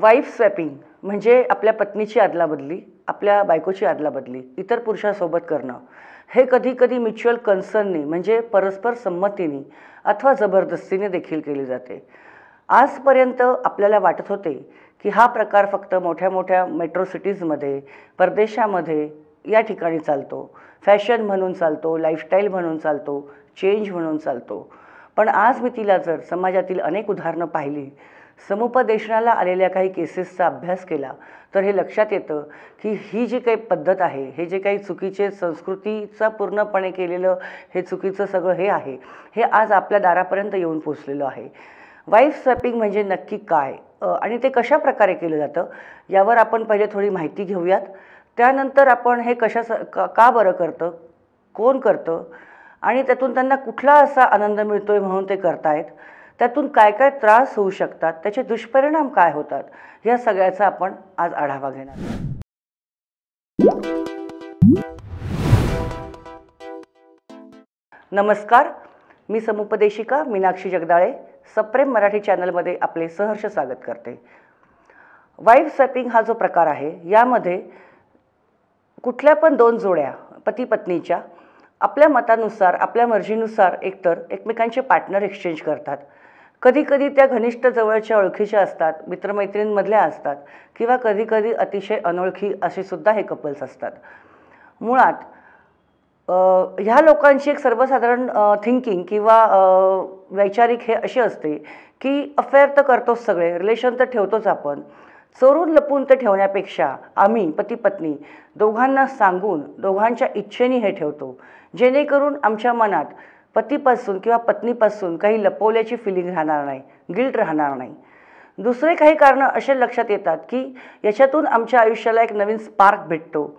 wife swapping म्हणजे आपल्या पत्नीची आदलाबदली आपल्या बायकोची बदली इतर पुरुषासोबत करणं हे कधी कधी म्युच्युअल कन्सर्ननी म्हणजे परस्पर संमतीने अथवा जबरदस्तीने देखील केली जाते आजपर्यंत आपल्याला वाटत होते की हा प्रकार फक्त मोठ्या मोठ्या मेट्रो सिटीजमध्ये परदेशामध्ये या ठिकाणी चालतो फॅशन म्हणून चालतो लाईफस्टाईल म्हणून चालतो चेंज म्हणून चालतो पण आज मी तिला जर समाजातील अनेक उदाहरणं पाहिली समुपदेशनाला आलेल्या काही केसेसचा अभ्यास केला तर हे लक्षात येतं की ही जी काही पद्धत आहे हे जे काही चुकीचे संस्कृतीचा पूर्णपणे केलेलं हे चुकीचं सगळं हे आहे हे आज आपल्या दारापर्यंत येऊन पोचलेलं आहे वाईफ स्वॅपिंग म्हणजे नक्की काय आणि ते कशा प्रकारे केलं जातं यावर आपण पहिले थोडी माहिती घेऊयात त्यानंतर आपण हे कशा का बरं करतं कोण करतं आणि त्यातून त्यांना कुठला असा आनंद मिळतो आहे म्हणून ते करतायत त्यातून काय काय त्रास होऊ शकतात त्याचे दुष्परिणाम काय होतात या सगळ्याचा आपण आज आढावा घेणार नमस्कार मी समुपदेशिका मीनाक्षी जगदाळे सप्रेम मराठी चॅनलमध्ये आपले सहर्ष स्वागत करते वाईफ स्वॅपिंग हा जो प्रकार आहे यामध्ये कुठल्या पण दोन जोड्या पती पत्नीच्या आपल्या मतानुसार आपल्या मर्जीनुसार एकतर एकमेकांचे पार्टनर एक्सचेंज करतात कधीकधी त्या घनिष्ठ जवळच्या ओळखीच्या असतात मित्रमैत्रिणींमधल्या असतात किंवा कधीकधी अतिशय अनोळखी असेसुद्धा हे कपल्स असतात मुळात ह्या लोकांची एक सर्वसाधारण थिंकिंग किंवा वैचारिक हे असे असते की अफेअर तर करतोच सगळे रिलेशन तर ठेवतोच आपण चोरून लपून ते ठेवण्यापेक्षा आम्ही पती पत्नी दोघांना सांगून दोघांच्या इच्छेने हे ठेवतो जेणेकरून आमच्या मनात पतीपासून किंवा पत्नीपासून काही लपवल्याची फिलिंग राहणार नाही गिल्ट राहणार नाही दुसरे काही कारणं असे लक्षात येतात की याच्यातून आमच्या आयुष्याला एक नवीन स्पार्क भेटतो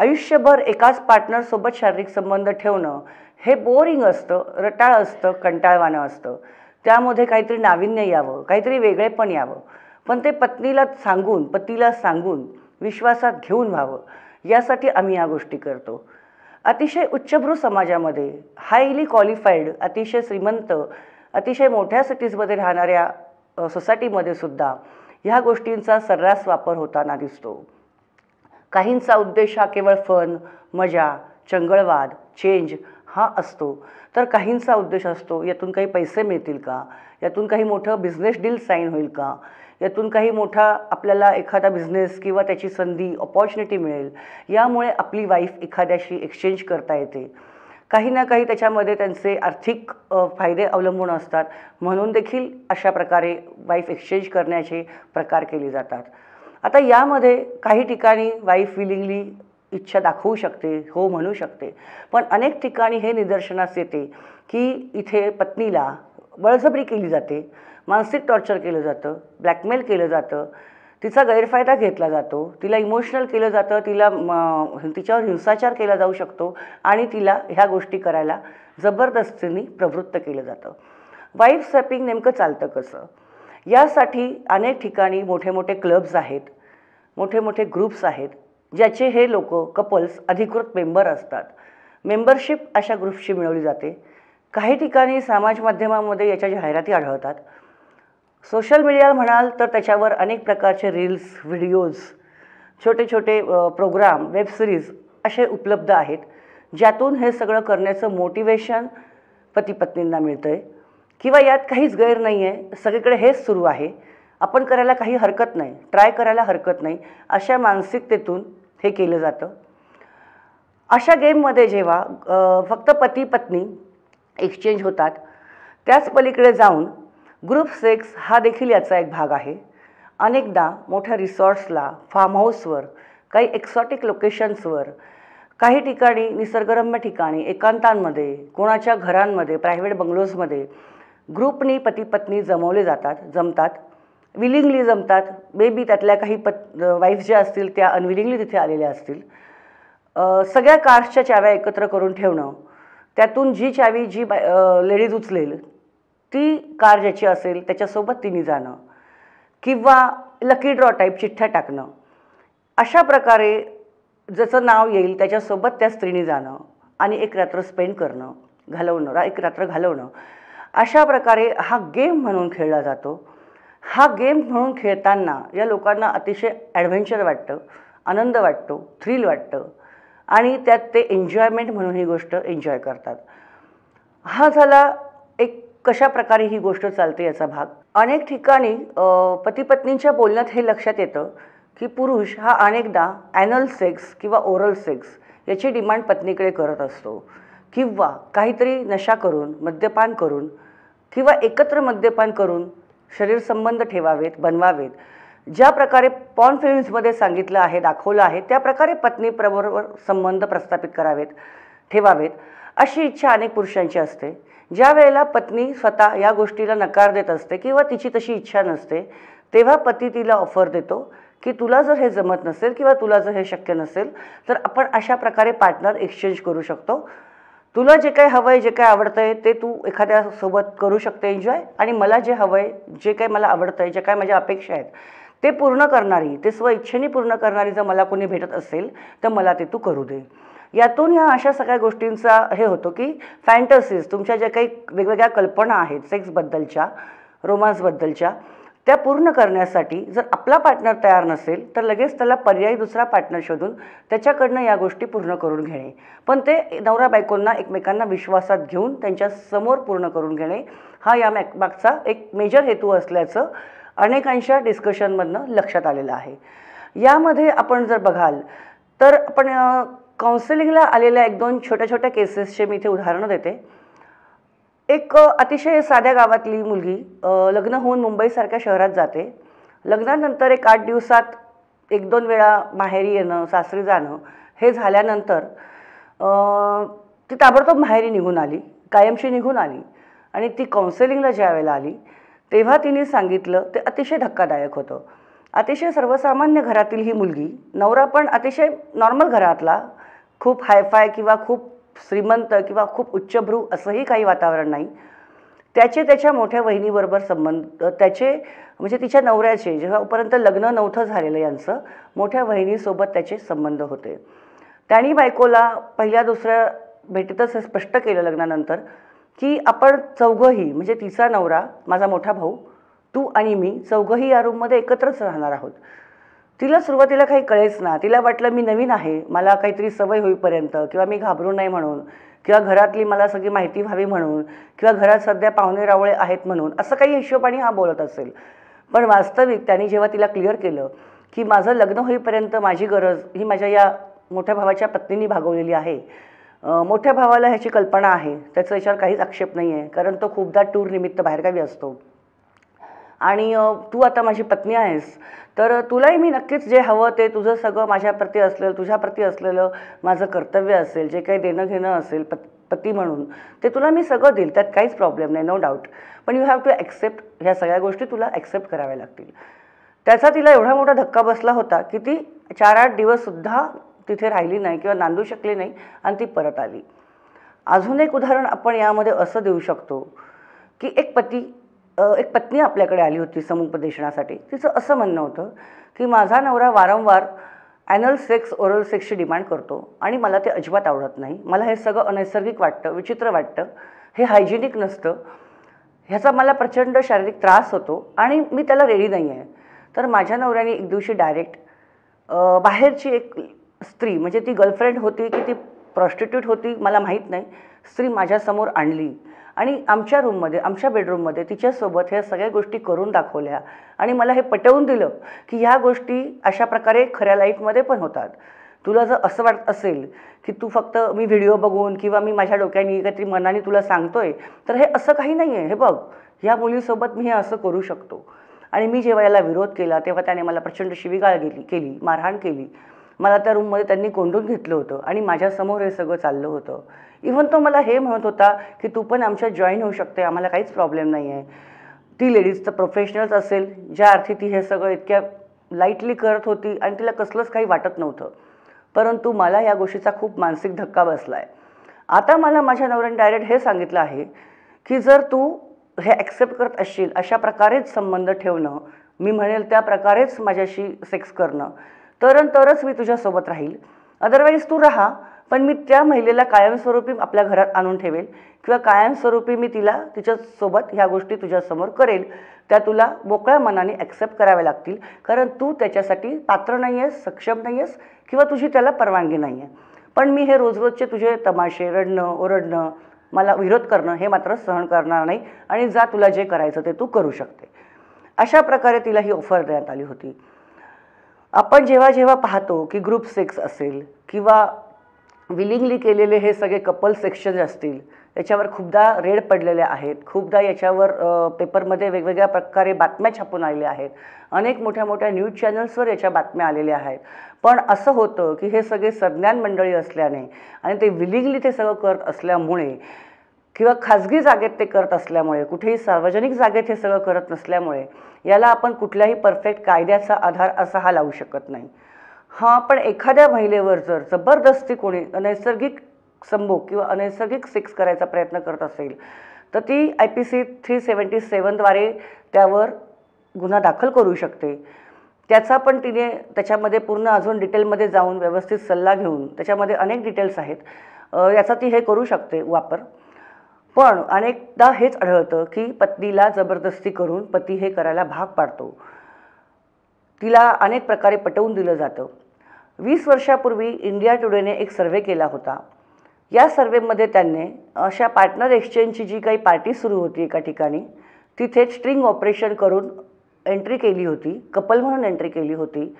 आयुष्यभर एकाच पार्टनरसोबत शारीरिक संबंध ठेवणं हे बोरिंग असतं रटाळ असतं कंटाळवाणं असतं त्यामध्ये काहीतरी नाविन्य यावं काहीतरी वेगळेपण यावं पण ते पत्नीला सांगून पतीला सांगून विश्वासात घेऊन व्हावं यासाठी आम्ही या गोष्टी करतो अतिशय उच्चभ्रू समाजामध्ये हायली क्वालिफाईड अतिशय श्रीमंत अतिशय मोठ्या सिटीजमध्ये राहणाऱ्या सोसायटीमध्ये सुद्धा ह्या गोष्टींचा सर्रास वापर होताना दिसतो काहींचा उद्देश हा केवळ फन मजा चंगळवाद चेंज हा असतो तर काहींचा उद्देश असतो यातून काही पैसे मिळतील का यातून काही मोठं बिझनेस डील साईन होईल का यातून काही मोठा आपल्याला एखादा बिझनेस किंवा त्याची संधी ऑपॉर्च्युनिटी मिळेल यामुळे आपली वाईफ एखाद्याशी एक्सचेंज करता येते काही ना काही त्याच्यामध्ये त्यांचे आर्थिक फायदे अवलंबून असतात म्हणून देखील अशा प्रकारे वाईफ एक्सचेंज करण्याचे प्रकार केले जातात आता यामध्ये काही ठिकाणी वाईफ विलिंगली इच्छा दाखवू शकते हो म्हणू शकते पण अनेक ठिकाणी हे निदर्शनास येते की इथे पत्नीला बळजबरी केली जाते मानसिक टॉर्चर केलं जातं ब्लॅकमेल केलं जातं तिचा गैरफायदा घेतला जातो तिला इमोशनल केलं जातं तिला तिच्यावर हिंसाचार केला जाऊ शकतो आणि तिला ह्या गोष्टी करायला जबरदस्तीने प्रवृत्त केलं जातं वाईफ सॅपिंग नेमकं चालतं कसं यासाठी अनेक ठिकाणी मोठे मोठे क्लब्स आहेत मोठे मोठे ग्रुप्स आहेत ज्याचे हे लोक कपल्स अधिकृत मेंबर असतात मेंबरशिप अशा ग्रुप्सची मिळवली जाते काही ठिकाणी समाज माध्यमामध्ये याच्या जाहिराती आढळतात सोशल मीडिया म्हणाल तर त्याच्यावर अनेक प्रकारचे रील्स व्हिडिओज छोटे छोटे प्रोग्राम वेब सिरीज असे उपलब्ध आहेत ज्यातून हे सगळं करण्याचं मोटिवेशन पत्नींना मिळतं आहे किंवा यात काहीच गैर नाही आहे सगळीकडे हेच सुरू आहे आपण करायला काही हरकत नाही ट्राय करायला हरकत नाही अशा मानसिकतेतून हे केलं जातं अशा गेममध्ये जेव्हा फक्त पती पत्नी एक्सचेंज होतात त्याच पलीकडे जाऊन ग्रुप सेक्स हा देखील याचा एक भाग आहे अनेकदा मोठ्या रिसॉर्ट्सला फार्म हाऊसवर काही एक्सॉटिक लोकेशन्सवर काही ठिकाणी निसर्गरम्य ठिकाणी एकांतांमध्ये कोणाच्या घरांमध्ये प्रायव्हेट बंगलोजमध्ये ग्रुपनी पती पत्नी जमवले जातात जमतात विलिंगली जमतात बेबी त्यातल्या काही पत वाईफ ज्या असतील त्या अनविलिंगली तिथे आलेल्या असतील सगळ्या कार्सच्या चाव्या एकत्र करून ठेवणं त्यातून जी चावी जी लेडीज उचलेल ती कार ज्याची असेल त्याच्यासोबत तिने जाणं किंवा लकी ड्रॉ टाईप चिठ्ठ्या टाकणं अशा प्रकारे जसं नाव येईल त्याच्यासोबत त्या स्त्रीने जाणं आणि एक रात्र स्पेंड करणं घालवणं एक रात्र घालवणं अशा प्रकारे हा गेम म्हणून खेळला जातो हा गेम म्हणून खेळताना या लोकांना अतिशय ॲडव्हेंचर वाटतं आनंद वाटतो थ्रिल वाटतं आणि त्यात ते एन्जॉयमेंट म्हणून ही गोष्ट एन्जॉय करतात हा झाला एक कशा प्रकारे ही गोष्ट चालते याचा भाग अनेक ठिकाणी पतीपत्नींच्या बोलण्यात हे लक्षात येतं की पुरुष हा अनेकदा ॲनल सेक्स किंवा ओरल सेक्स याची डिमांड पत्नीकडे करत असतो किंवा काहीतरी नशा करून मद्यपान करून किंवा एकत्र मद्यपान करून शरीर संबंध ठेवावेत बनवावेत ज्या प्रकारे पॉन फिल्म्समध्ये सांगितलं आहे दाखवलं आहे त्या प्रकारे पत्नीबरोबर संबंध प्रस्थापित करावेत ठेवावेत अशी इच्छा अनेक पुरुषांची असते ज्या वेळेला पत्नी स्वतः या गोष्टीला नकार देत असते किंवा तिची तशी इच्छा नसते तेव्हा पती तिला ऑफर देतो की तुला जर हे जमत नसेल किंवा तुला जर हे शक्य नसेल तर आपण अशा प्रकारे पार्टनर एक्सचेंज करू शकतो तुला जे काय हवं आहे जे काय आवडतं आहे ते तू एखाद्यासोबत करू शकते एन्जॉय आणि मला जे हवं आहे जे काय मला आवडतं आहे जे काय माझ्या अपेक्षा आहेत ते पूर्ण करणारी ते स्वइच्छेने पूर्ण करणारी जर मला कोणी भेटत असेल तर मला ते तू करू दे यातून ह्या अशा सगळ्या गोष्टींचा हे होतो की फॅन्टसीज तुमच्या ज्या काही वेगवेगळ्या कल्पना आहेत सेक्सबद्दलच्या रोमांसबद्दलच्या त्या पूर्ण करण्यासाठी जर आपला पार्टनर तयार नसेल तर लगेच त्याला पर्यायी दुसरा पार्टनर शोधून त्याच्याकडनं या गोष्टी पूर्ण करून घेणे पण ते नवरा बायकोंना एकमेकांना विश्वासात घेऊन त्यांच्या समोर पूर्ण करून घेणे हा या मॅकमागचा एक मेजर हेतू असल्याचं अनेकांच्या डिस्कशनमधनं लक्षात आलेलं आहे यामध्ये आपण जर बघाल तर आपण काउन्सिलिंगला आलेल्या एक दोन छोट्या छोट्या केसेसचे मी इथे उदाहरणं देते एक अतिशय साध्या गावातली मुलगी लग्न होऊन मुंबईसारख्या शहरात जाते लग्नानंतर एक आठ दिवसात एक दोन वेळा माहेरी येणं सासरी जाणं हे झाल्यानंतर ती ताबडतोब माहेरी निघून आली कायमशी निघून आली आणि ती काउन्सिलिंगला ज्या वेळेला आली तेव्हा तिने सांगितलं ते अतिशय धक्कादायक होतं अतिशय सर्वसामान्य घरातील ही मुलगी नवरा पण अतिशय नॉर्मल घरातला खूप हायफाय किंवा खूप श्रीमंत किंवा खूप उच्चभ्रू असंही काही वातावरण नाही त्याचे त्याच्या मोठ्या वहिनीबरोबर संबंध त्याचे म्हणजे तिच्या नवऱ्याचे जेव्हापर्यंत लग्न नव्हतं झालेलं यांचं मोठ्या वहिनीसोबत त्याचे संबंध होते त्यांनी बायकोला पहिल्या दुसऱ्या भेटीतच स्पष्ट केलं लग्नानंतर की आपण चौघंही म्हणजे तिचा नवरा माझा मोठा भाऊ तू आणि मी चौघंही या रूममध्ये एकत्रच राहणार आहोत तिला सुरुवातीला काही कळेच ना तिला वाटलं मी नवीन आहे मला काहीतरी सवय होईपर्यंत किंवा मी घाबरू नाही म्हणून किंवा घरातली मला सगळी माहिती व्हावी म्हणून किंवा घरात सध्या पाहुणे रावळे आहेत म्हणून असं काही हिशोबाने हा बोलत असेल पण वास्तविक त्यांनी जेव्हा तिला क्लिअर केलं की माझं लग्न होईपर्यंत माझी गरज ही माझ्या या मोठ्या भावाच्या पत्नीनी भागवलेली आहे मोठ्या भावाला ह्याची कल्पना आहे त्याचा याच्यावर काहीच आक्षेप नाही आहे कारण तो खूपदा टूर निमित्त बाहेरगावी असतो आणि तू आता माझी पत्नी आहेस तर तुलाही मी नक्कीच जे हवं ते तुझं सगळं माझ्याप्रती असलेलं तुझ्याप्रती असलेलं माझं कर्तव्य असेल जे काही देणं घेणं असेल पत पती म्हणून ते तुला मी सगळं देईल त्यात काहीच प्रॉब्लेम नाही नो डाऊट पण यू हॅव टू ॲक्सेप्ट ह्या सगळ्या गोष्टी तुला ॲक्सेप्ट कराव्या लागतील त्याचा तिला एवढा मोठा धक्का बसला होता की ती चार आठ दिवससुद्धा तिथे राहिली नाही किंवा नांदू शकली नाही आणि ती परत आली अजून एक उदाहरण आपण यामध्ये असं देऊ शकतो की एक पती एक पत्नी आपल्याकडे आली होती समुपदेशनासाठी तिचं असं म्हणणं होतं की माझा नवरा वारंवार ॲनल सेक्स ओरल सेक्सची डिमांड करतो आणि मला ते अजिबात आवडत नाही मला हे सगळं अनैसर्गिक वाटतं विचित्र वाटतं हे हायजिनिक नसतं ह्याचा मला प्रचंड शारीरिक त्रास होतो आणि मी त्याला रेडी नाही आहे तर माझ्या नवऱ्याने एक दिवशी डायरेक्ट बाहेरची एक स्त्री म्हणजे ती गर्लफ्रेंड होती की ती प्रॉस्टिट्यूट होती मला माहीत नाही स्त्री माझ्यासमोर आणली आणि आमच्या रूममध्ये आमच्या बेडरूममध्ये तिच्यासोबत ह्या सगळ्या गोष्टी करून दाखवल्या आणि मला हे पटवून दिलं की ह्या गोष्टी अशा प्रकारे खऱ्या लाईफमध्ये पण होतात तुला जर असं वाटत असेल की तू फक्त मी व्हिडिओ बघून किंवा मी माझ्या डोक्याने काहीतरी मनाने तुला सांगतोय तर हे असं काही नाही आहे हे बघ ह्या मुलीसोबत मी हे असं करू शकतो आणि मी जेव्हा याला विरोध केला तेव्हा त्याने मला प्रचंड शिवीगाळ गेली केली मारहाण केली मला त्या रूममध्ये त्यांनी कोंडून घेतलं होतं आणि माझ्यासमोर हे सगळं चाललं होतं इवन तो मला हे म्हणत होता की तू पण आमच्यात जॉईन होऊ शकते आम्हाला काहीच प्रॉब्लेम नाही आहे ती लेडीज तर प्रोफेशनल्स असेल ज्या अर्थी ती हे सगळं इतक्या लाईटली करत होती आणि तिला कसलंच काही वाटत नव्हतं परंतु मला या गोष्टीचा खूप मानसिक धक्का बसला आहे आता मला माझ्या नवऱ्याने डायरेक्ट हे सांगितलं आहे की जर तू हे ॲक्सेप्ट करत असशील अशा प्रकारेच संबंध ठेवणं मी म्हणेल त्या प्रकारेच माझ्याशी सेक्स करणं तरण तरच मी तुझ्यासोबत राहील अदरवाईज तू राहा पण मी त्या महिलेला कायमस्वरूपी आपल्या घरात आणून ठेवेल किंवा कायमस्वरूपी मी तिला तिच्यासोबत ह्या गोष्टी तुझ्यासमोर करेल त्या तुला मोकळ्या मनाने ॲक्सेप्ट कराव्या लागतील कारण तू त्याच्यासाठी पात्र नाही आहेस सक्षम नाही आहेस किंवा तुझी त्याला परवानगी नाही आहे पण मी हे रोजरोजचे तुझे तमाशे रडणं ओरडणं मला विरोध करणं हे मात्र सहन करणार नाही आणि जा तुला जे करायचं ते तू करू शकते अशा प्रकारे तिला ही ऑफर देण्यात आली होती आपण जेव्हा जेव्हा पाहतो की ग्रुप सेक्स असेल किंवा विलिंगली केलेले हे सगळे कपल सेक्शन असतील त्याच्यावर खूपदा रेड पडलेले आहेत खूपदा याच्यावर पेपरमध्ये वेगवेगळ्या प्रकारे बातम्या छापून आलेल्या आहेत अनेक मोठ्या मोठ्या न्यूज चॅनल्सवर याच्या बातम्या आलेल्या आहेत पण असं होतं की हे सगळे संज्ञान मंडळी असल्याने आणि ते विलिंगली ते सगळं करत असल्यामुळे किंवा खाजगी जागेत ते करत असल्यामुळे कुठेही सार्वजनिक जागेत हे सगळं करत नसल्यामुळे याला आपण कुठल्याही परफेक्ट कायद्याचा आधार असा हा लावू शकत नाही हा पण एखाद्या महिलेवर जर जबरदस्ती कोणी अनैसर्गिक संभोग किंवा अनैसर्गिक सेक्स करायचा प्रयत्न करत असेल तर ती I P C three seventy सेवनद्वारे त्यावर गुन्हा दाखल करू शकते त्याचा पण तिने त्याच्यामध्ये पूर्ण अजून डिटेलमध्ये जाऊन व्यवस्थित सल्ला घेऊन त्याच्यामध्ये अनेक डिटेल्स आहेत याचा ती हे करू शकते वापर पण अनेकदा हेच आढळतं की पत्नीला जबरदस्ती करून पती हे करायला भाग पाडतो तिला अनेक प्रकारे पटवून दिलं जातं वीस वर्षापूर्वी इंडिया टुडेने एक सर्वे केला होता या सर्वेमध्ये त्यांनी अशा पार्टनर एक्सचेंजची जी काही पार्टी सुरू होती एका ठिकाणी तिथे स्ट्रिंग ऑपरेशन करून एंट्री केली होती कपल म्हणून एंट्री केली होती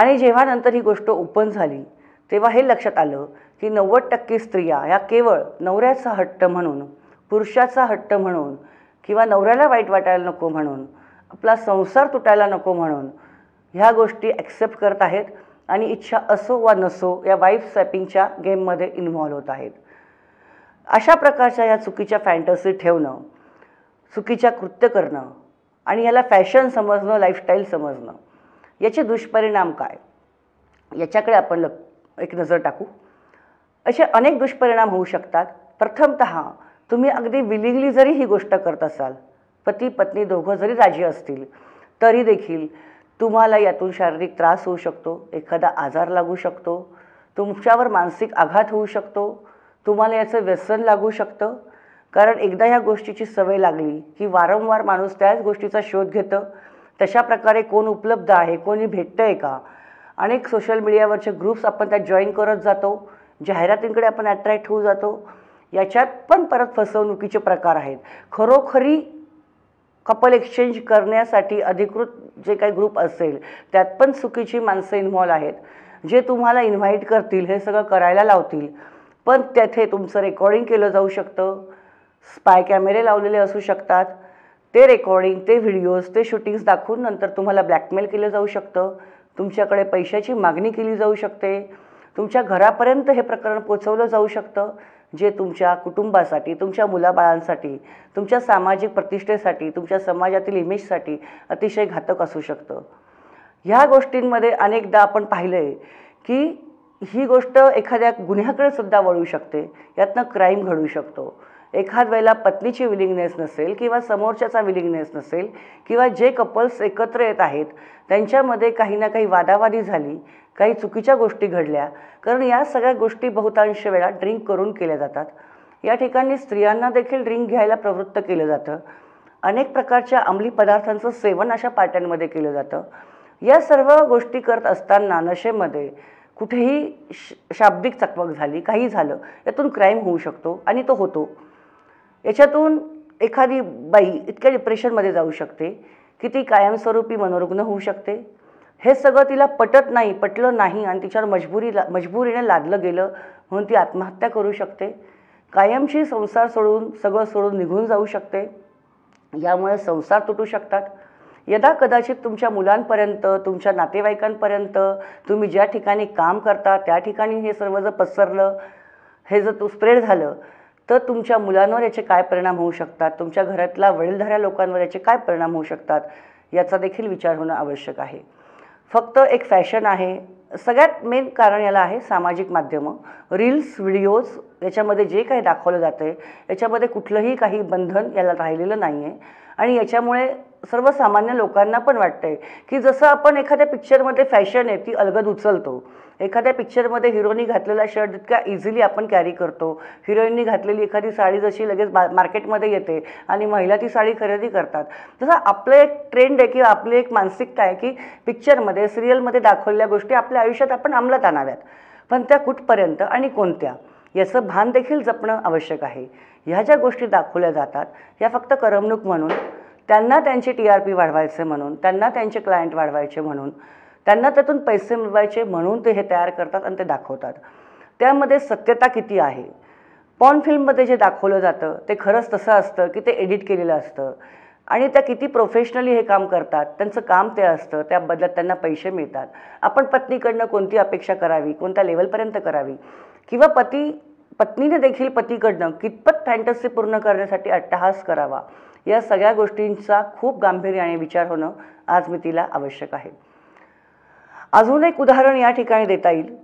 आणि जेव्हा नंतर ही गोष्ट ओपन झाली तेव्हा हे लक्षात आलं की नव्वद टक्के स्त्रिया या केवळ नवऱ्याचा हट्ट म्हणून पुरुषाचा हट्ट म्हणून किंवा नवऱ्याला वाईट वाटायला नको म्हणून आपला संसार तुटायला नको म्हणून ह्या गोष्टी ॲक्सेप्ट करत आहेत आणि इच्छा असो वा नसो या वाईफ स्वॅपिंगच्या गेममध्ये इन्व्हॉल्व होत आहेत अशा प्रकारच्या या चुकीच्या फॅन्टसी ठेवणं चुकीच्या कृत्य करणं आणि याला फॅशन समजणं लाईफस्टाईल समजणं याचे दुष्परिणाम काय याच्याकडे आपण ल एक नजर टाकू असे अनेक दुष्परिणाम होऊ शकतात प्रथमत तुम्ही अगदी विलिंगली जरी ही गोष्ट करत असाल पती पत्नी दोघं जरी राजी असतील तरी देखील तुम्हाला यातून शारीरिक त्रास होऊ शकतो एखादा आजार लागू शकतो तुमच्यावर मानसिक आघात होऊ शकतो तुम्हाला याचं व्यसन लागू शकतं कारण एकदा ह्या गोष्टीची सवय लागली की वारंवार माणूस त्याच गोष्टीचा शोध घेतं तशा प्रकारे कोण उपलब्ध आहे कोणी भेटतं आहे का अनेक सोशल मीडियावरचे ग्रुप्स आपण त्यात जॉईन करत जातो जाहिरातींकडे आपण अट्रॅक्ट होऊ जातो याच्यात पण परत फसवणुकीचे प्रकार आहेत खरोखरी कपल एक्सचेंज करण्यासाठी अधिकृत जे काही ग्रुप असेल त्यात पण चुकीची माणसं इन्व्हॉल्व आहेत जे तुम्हाला इन्व्हाइट करतील हे सगळं करायला लावतील पण तेथे तुमचं रेकॉर्डिंग केलं जाऊ शकतं स्पाय कॅमेरे लावलेले असू शकतात ते रेकॉर्डिंग ते व्हिडिओज ते शूटिंग्स दाखवून नंतर तुम्हाला ब्लॅकमेल केलं जाऊ शकतं तुमच्याकडे पैशाची मागणी केली जाऊ शकते तुमच्या घरापर्यंत हे प्रकरण पोचवलं जाऊ शकतं जे तुमच्या कुटुंबासाठी तुमच्या मुलाबाळांसाठी तुमच्या सामाजिक प्रतिष्ठेसाठी तुमच्या समाजातील इमेजसाठी अतिशय घातक असू शकतं ह्या गोष्टींमध्ये अनेकदा आपण पाहिलं आहे की ही गोष्ट एखाद्या गुन्ह्याकडे सुद्धा वळू शकते यातनं क्राईम घडू शकतो एखाद वेळेला पत्नीची विलिंगनेस नसेल किंवा समोरच्याचा विलिंगनेस नसेल किंवा जे कपल्स एकत्र येत आहेत त्यांच्यामध्ये काही ना काही वादावादी झाली काही चुकीच्या गोष्टी घडल्या कारण या सगळ्या गोष्टी बहुतांश वेळा ड्रिंक करून केल्या जातात या ठिकाणी स्त्रियांना देखील ड्रिंक घ्यायला प्रवृत्त केलं जातं अनेक प्रकारच्या अंमली पदार्थांचं सेवन अशा पार्ट्यांमध्ये केलं जातं या सर्व गोष्टी करत असताना नशेमध्ये कुठेही श शाब्दिक चकमक झाली काही झालं यातून क्राईम होऊ शकतो आणि तो होतो याच्यातून एखादी बाई इतक्या डिप्रेशनमध्ये जाऊ शकते की ती कायमस्वरूपी मनोरुग्ण होऊ शकते हे सगळं तिला पटत नाही पटलं नाही आणि तिच्यावर मजबुरी ला मजबुरीने लादलं गेलं म्हणून ती आत्महत्या करू शकते कायमशी संसार सोडून सगळं सोडून निघून जाऊ शकते यामुळे संसार तुटू शकतात यदा कदाचित तुमच्या मुलांपर्यंत तुमच्या नातेवाईकांपर्यंत तुम्ही ज्या ठिकाणी काम करता त्या ठिकाणी हे सर्व जर पसरलं हे जर तू स्प्रेड झालं तर तुमच्या मुलांवर याचे काय परिणाम होऊ शकतात तुमच्या घरातल्या वडीलधाऱ्या लोकांवर याचे काय परिणाम होऊ शकतात याचा देखील विचार होणं आवश्यक आहे फक्त एक फॅशन आहे सगळ्यात मेन कारण याला आहे सामाजिक माध्यमं रील्स व्हिडिओज याच्यामध्ये जे काही दाखवलं जातं आहे याच्यामध्ये कुठलंही काही बंधन याला राहिलेलं नाही आहे आणि याच्यामुळे सर्वसामान्य लोकांना पण वाटतं आहे की जसं आपण एखाद्या पिक्चरमध्ये फॅशन आहे ती अलगद उचलतो एखाद्या पिक्चरमध्ये हिरोनी घातलेला शर्ट इतका इझिली आपण कॅरी करतो हिरोईननी घातलेली एखादी साडी जशी लगेच बा मार्केटमध्ये येते आणि महिला ती साडी खरेदी करतात तसं आपलं एक ट्रेंड आहे किंवा आपली एक मानसिकता आहे की पिक्चरमध्ये सिरियलमध्ये दाखवलेल्या गोष्टी आपल्या आयुष्यात आपण अंमलात आणाव्यात पण त्या कुठपर्यंत आणि कोणत्या याचं भान देखील जपणं आवश्यक आहे ह्या ज्या गोष्टी दाखवल्या जातात या फक्त करमणूक म्हणून त्यांना त्यांची टी आर पी वाढवायचे म्हणून त्यांना त्यांचे क्लायंट वाढवायचे म्हणून त्यांना त्यातून पैसे मिळवायचे म्हणून ते हे तयार करतात आणि ते दाखवतात त्यामध्ये सत्यता किती आहे पॉन फिल्ममध्ये जे दाखवलं जातं ते खरंच तसं असतं की ते एडिट केलेलं असतं आणि त्या किती प्रोफेशनली हे काम करतात त्यांचं काम ते असतं त्याबद्दल त्यांना पैसे मिळतात आपण पत्नीकडनं कोणती अपेक्षा करावी कोणत्या लेवलपर्यंत करावी किंवा पती पत्नीने देखील पतीकडनं कितपत फॅन्टसी पूर्ण करण्यासाठी अट्टहास करावा या सगळ्या गोष्टींचा खूप गांभीर्याने विचार होणं आज मी तिला आवश्यक आहे अजून एक उदाहरण या ठिकाणी देता येईल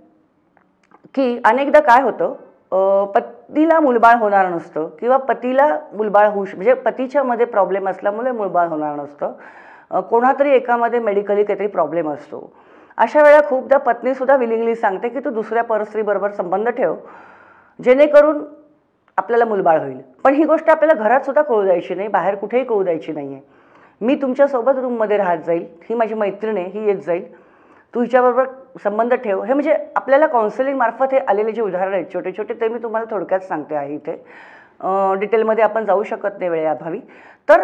की अनेकदा काय होतं पतीला मुलबाळ होणार नसतं किंवा पतीला मुलबाळ होऊ म्हणजे पतीच्यामध्ये प्रॉब्लेम असल्यामुळे मुलबाळ होणार नसतं कोणातरी एकामध्ये मेडिकली काहीतरी प्रॉब्लेम असतो अशा वेळा खूपदा पत्नीसुद्धा विलिंगली सांगते की तू दुसऱ्या परस्त्रीबरोबर संबंध ठेव जेणेकरून आपल्याला मुलबाळ होईल पण ही गोष्ट आपल्याला घरातसुद्धा कळू द्यायची नाही बाहेर कुठेही कळू द्यायची नाही आहे मी तुमच्यासोबत रूममध्ये राहत जाईल ही माझी मैत्रीण आहे ही येत जाईल तू हिच्याबरोबर संबंध ठेव हे म्हणजे आपल्याला काउन्सिलिंगमार्फत हे आलेले जे उदाहरण आहेत छोटे छोटे ते मी तुम्हाला थोडक्यात सांगते आहे इथे डिटेलमध्ये आपण जाऊ शकत नाही वेळेअभावी तर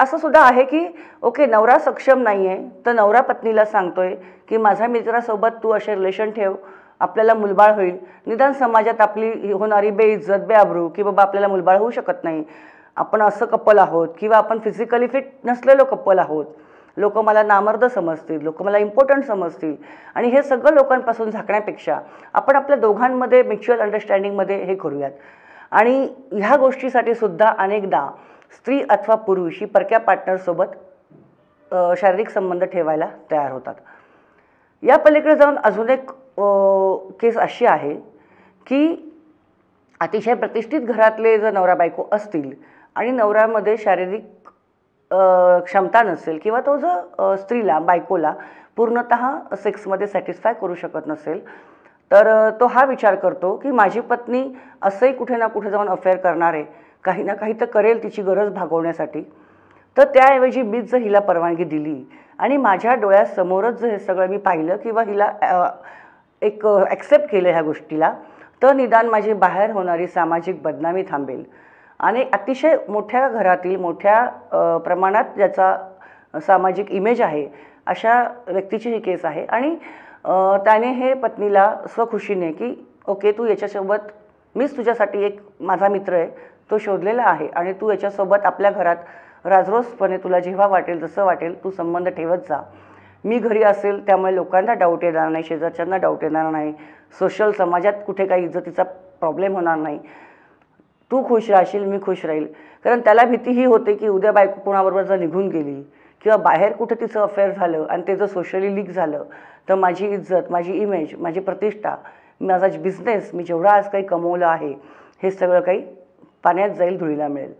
असं सुद्धा आहे की ओके नवरा सक्षम नाही आहे तर नवरा पत्नीला सांगतोय की माझ्या मित्रासोबत तू असे रिलेशन ठेव आपल्याला मुलबाळ होईल निदान समाजात आपली होणारी बेइज्जत बेआबरू की बाबा आपल्याला मुलबाळ होऊ शकत नाही आपण असं कपल आहोत किंवा आपण फिजिकली फिट नसलेलो कपल आहोत लोक मला नामर्द समजतील लोक मला इम्पॉर्टंट समजतील आणि हे सगळं लोकांपासून झाकण्यापेक्षा आपण आपल्या दोघांमध्ये म्युच्युअल अंडरस्टँडिंगमध्ये हे करूयात आणि ह्या गोष्टीसाठी सुद्धा अनेकदा स्त्री अथवा पुरुष ही परक्या पार्टनरसोबत शारीरिक संबंध ठेवायला तयार होतात या पलीकडे जाऊन अजून एक केस अशी आहे की अतिशय प्रतिष्ठित घरातले जर नवरा बायको असतील आणि नवऱ्यामध्ये शारीरिक क्षमता नसेल किंवा तो जर स्त्रीला बायकोला पूर्णत सेक्समध्ये सॅटिस्फाय करू शकत नसेल तर तो हा विचार करतो की माझी पत्नी असंही कुठे ना कुठे जाऊन अफेअर करणार आहे काही ना काही तर करेल तिची गरज भागवण्यासाठी तर त्याऐवजी मीच जर हिला परवानगी दिली आणि माझ्या डोळ्यासमोरच जर हे सगळं मी पाहिलं किंवा हिला एक ॲक्सेप्ट केलं ह्या गोष्टीला तर निदान माझी बाहेर होणारी सामाजिक बदनामी थांबेल आणि अतिशय मोठ्या घरातील मोठ्या प्रमाणात ज्याचा सामाजिक इमेज आहे अशा व्यक्तीची ही केस आहे आणि त्याने हे पत्नीला स्वखुशीने की ओके तू याच्यासोबत मीच तुझ्यासाठी एक माझा मित्र आहे तो शोधलेला आहे आणि तू याच्यासोबत आपल्या घरात राजरोसपणे तुला जेव्हा वाटेल जसं वाटेल तू संबंध ठेवत जा मी घरी असेल त्यामुळे लोकांना डाऊट येणार नाही शेजारच्यांना डाऊट येणार नाही सोशल समाजात कुठे काही इज्जतीचा प्रॉब्लेम होणार नाही तू खुश राहशील मी खुश राहील कारण त्याला भीती ही होते की उद्या बायको कुणाबरोबर जर निघून गेली किंवा बाहेर कुठं तिचं अफेअर झालं आणि ते जर सोशली लीक झालं तर माझी इज्जत माझी इमेज माझी प्रतिष्ठा माझा बिझनेस मी जेवढा आज काही कमवलं आहे हे सगळं काही पाण्यात जाईल धुळीला मिळेल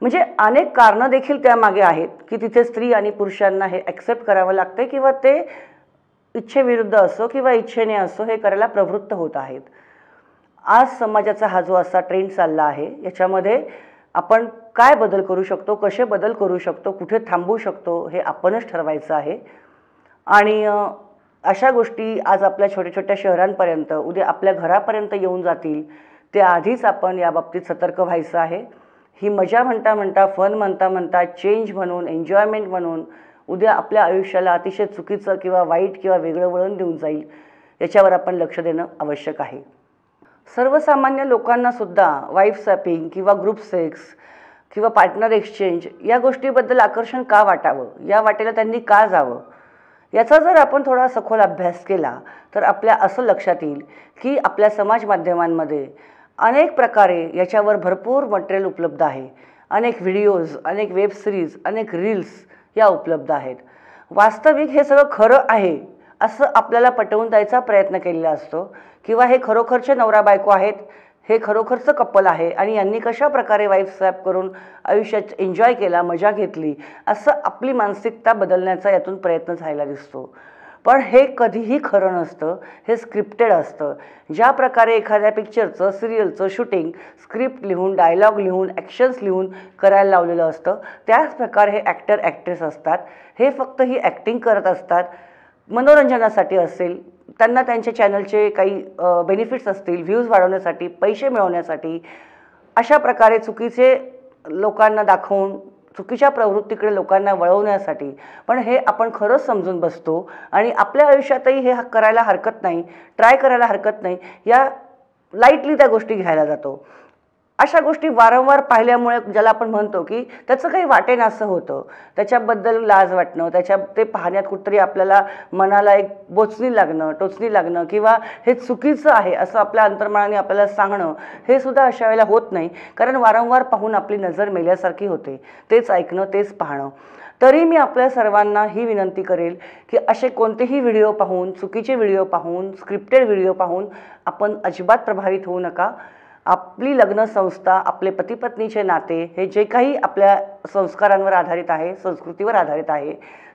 म्हणजे अनेक कारणं देखील त्यामागे आहेत की तिथे स्त्री आणि पुरुषांना हे ॲक्सेप्ट करावं लागतं किंवा ते इच्छेविरुद्ध असो किंवा इच्छेने असो हे करायला प्रवृत्त होत आहेत आज समाजाचा हा जो असा ट्रेंड चालला आहे याच्यामध्ये आपण काय बदल करू शकतो कसे बदल करू शकतो कुठे थांबू शकतो हे आपणच ठरवायचं आहे आणि अशा गोष्टी आज आपल्या छोट्या छोट्या शहरांपर्यंत उद्या आपल्या घरापर्यंत येऊन जातील ते आधीच आपण याबाबतीत सतर्क व्हायचं आहे ही मजा म्हणता म्हणता फन म्हणता म्हणता चेंज म्हणून एन्जॉयमेंट म्हणून उद्या आपल्या आयुष्याला अतिशय चुकीचं किंवा वाईट किंवा वेगळं वळण देऊन जाईल याच्यावर आपण लक्ष देणं आवश्यक आहे सर्वसामान्य लोकांनासुद्धा वाईफ सॅपिंग किंवा ग्रुप सेक्स किंवा पार्टनर एक्सचेंज या गोष्टीबद्दल आकर्षण का वाटावं या वाटेला त्यांनी का जावं याचा जर आपण थोडा सखोल अभ्यास केला तर आपल्या असं लक्षात येईल की आपल्या समाज माध्यमांमध्ये अनेक प्रकारे याच्यावर भरपूर मटेरियल उपलब्ध आहे अनेक व्हिडिओज अनेक वेब सिरीज अनेक रील्स या उपलब्ध आहेत वास्तविक हे सगळं खरं आहे असं आपल्याला पटवून द्यायचा प्रयत्न केलेला असतो किंवा हे खरोखरचे नवरा बायको आहेत हे खरोखरचं कपल आहे आणि यांनी कशा प्रकारे वाईफ स्वॅप करून आयुष्यात एन्जॉय केला मजा घेतली असं आपली मानसिकता बदलण्याचा यातून प्रयत्न झालेला दिसतो पण हे कधीही खरं नसतं हे स्क्रिप्टेड असतं ज्या प्रकारे एखाद्या पिक्चरचं सिरियलचं शूटिंग स्क्रिप्ट लिहून डायलॉग लिहून ॲक्शन्स लिहून करायला लावलेलं असतं त्याच प्रकारे हे ॲक्टर ॲक्ट्रेस असतात हे फक्त ही ॲक्टिंग करत असतात मनोरंजनासाठी असेल त्यांना त्यांच्या चॅनलचे काही बेनिफिट्स असतील व्ह्यूज वाढवण्यासाठी पैसे मिळवण्यासाठी अशा प्रकारे चुकीचे लोकांना दाखवून चुकीच्या प्रवृत्तीकडे लोकांना वळवण्यासाठी पण हे आपण खरंच समजून बसतो आणि आपल्या आयुष्यातही हे करायला हरकत नाही ट्राय करायला हरकत नाही या लाईटली त्या गोष्टी घ्यायला जातो अशा गोष्टी वारंवार पाहिल्यामुळे ज्याला आपण म्हणतो की त्याचं काही वाटेन असं होतं त्याच्याबद्दल लाज वाटणं त्याच्या ते पाहण्यात कुठतरी आपल्याला मनाला एक बोचणी लागणं टोचणी लागणं किंवा हे चुकीचं आहे असं आपल्या अंतर्मनाने आपल्याला सांगणं हे सुद्धा अशा वेळेला होत नाही कारण वारंवार पाहून आपली नजर मेल्यासारखी होते तेच ऐकणं तेच पाहणं तरी मी आपल्या सर्वांना ही विनंती करेल की असे कोणतेही व्हिडिओ पाहून चुकीचे व्हिडिओ पाहून स्क्रिप्टेड व्हिडिओ पाहून आपण अजिबात प्रभावित होऊ नका आपली लग्नसंस्था आपले पतीपत्नीचे नाते हे जे काही आपल्या संस्कारांवर आधारित आहे संस्कृतीवर आधारित आहे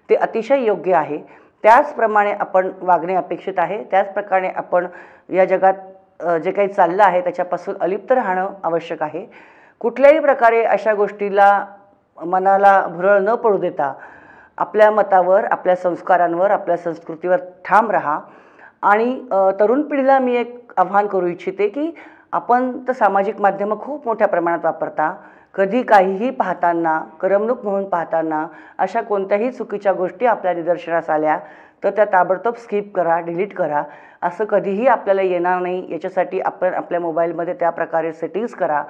ते अतिशय योग्य आहे त्याचप्रमाणे आपण वागणे अपेक्षित आहे त्याचप्रकारे आपण या जगात जे काही चाललं आहे त्याच्यापासून अलिप्त राहणं आवश्यक आहे कुठल्याही प्रकारे अशा गोष्टीला मनाला भुरळ न पडू देता आपल्या मतावर आपल्या संस्कारांवर आपल्या संस्कृतीवर ठाम राहा आणि तरुण पिढीला मी एक आव्हान करू इच्छिते की आपण तर सामाजिक माध्यमं खूप मोठ्या प्रमाणात वापरता कधी काहीही पाहताना करमणूक म्हणून पाहताना अशा कोणत्याही चुकीच्या गोष्टी आपल्या निदर्शनास आल्या तर त्या ताबडतोब स्किप करा डिलीट करा असं कधीही आपल्याला येणार नाही याच्यासाठी आपण आपल्या मोबाईलमध्ये त्या प्रकारे सेटिंग्स करा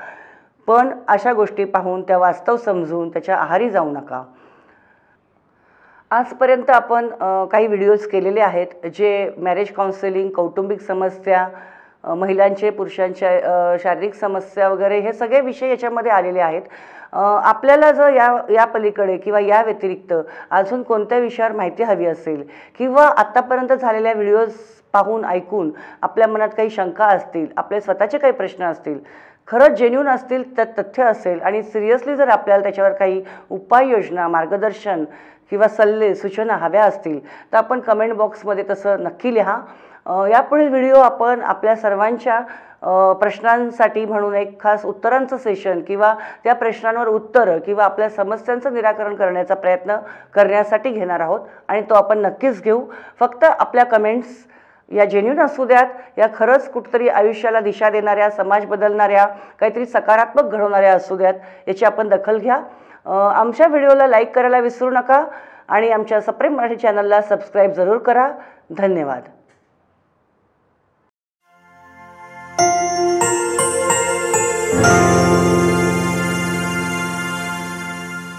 पण अशा गोष्टी पाहून त्या वास्तव समजून त्याच्या आहारी जाऊ नका आजपर्यंत आपण काही व्हिडिओज केलेले आहेत जे मॅरेज काउन्सिलिंग कौटुंबिक समस्या महिलांचे पुरुषांच्या शारीरिक समस्या वगैरे हे सगळे विषय याच्यामध्ये आलेले आहेत आपल्याला जर या या पलीकडे किंवा या व्यतिरिक्त अजून कोणत्या विषयावर माहिती हवी असेल किंवा आत्तापर्यंत झालेल्या व्हिडिओज पाहून ऐकून आपल्या मनात काही शंका असतील आपले स्वतःचे काही प्रश्न असतील खरंच जेन्युन असतील तर तथ्य असेल आणि सिरियसली जर आपल्याला त्याच्यावर काही उपाययोजना मार्गदर्शन किंवा सल्ले सूचना हव्या असतील तर आपण कमेंट बॉक्समध्ये तसं नक्की लिहा यापुढील व्हिडिओ आपण आपल्या सर्वांच्या प्रश्नांसाठी म्हणून एक खास उत्तरांचं सेशन किंवा त्या प्रश्नांवर उत्तरं किंवा आपल्या समस्यांचं निराकरण करण्याचा प्रयत्न करण्यासाठी घेणार आहोत आणि तो आपण नक्कीच घेऊ फक्त आपल्या कमेंट्स या जेन्युन असू द्यात या खरंच कुठतरी आयुष्याला दिशा देणाऱ्या समाज बदलणाऱ्या काहीतरी सकारात्मक घडवणाऱ्या असू द्यात याची आपण दखल घ्या आमच्या व्हिडिओला लाईक करायला विसरू नका आणि आमच्या सप्रेम मराठी चॅनलला सबस्क्राईब जरूर करा धन्यवाद